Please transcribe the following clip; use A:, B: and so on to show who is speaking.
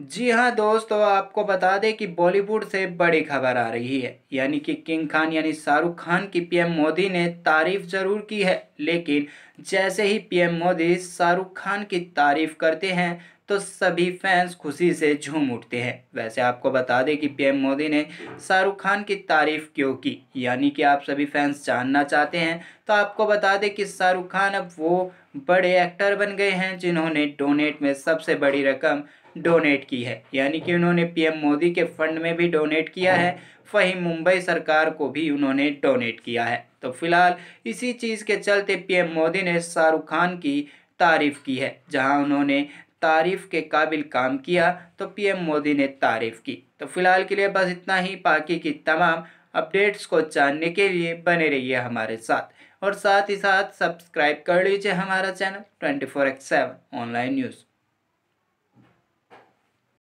A: जी हाँ दोस्तों तो आपको बता दें कि बॉलीवुड से बड़ी खबर आ रही है यानी कि किंग खान यानी शाहरुख खान की पीएम मोदी ने तारीफ जरूर की है लेकिन जैसे ही पीएम मोदी शाहरुख खान की तारीफ करते हैं तो सभी फैंस खुशी से झूम उठते हैं वैसे आपको बता दें कि पीएम मोदी ने शाहरुख खान की तारीफ क्यों की यानी कि आप सभी फैंस जानना चाहते हैं तो आपको बता दें कि शाहरुख खान अब वो बड़े एक्टर बन गए हैं जिन्होंने डोनेट में सबसे बड़ी रकम डोनेट की है यानी कि उन्होंने पीएम मोदी के फंड में भी डोनेट किया है वहीं मुंबई सरकार को भी उन्होंने डोनेट किया है तो फिलहाल इसी चीज़ के चलते पीएम मोदी ने शाहरुख खान की तारीफ की है जहां उन्होंने तारीफ के काबिल काम किया तो पीएम मोदी ने तारीफ की तो फिलहाल के लिए बस इतना ही बाकी की तमाम अपडेट्स को जानने के लिए बने रहिए हमारे साथ और साथ ही साथ सब्सक्राइब कर लीजिए हमारा channel twenty four X seven online news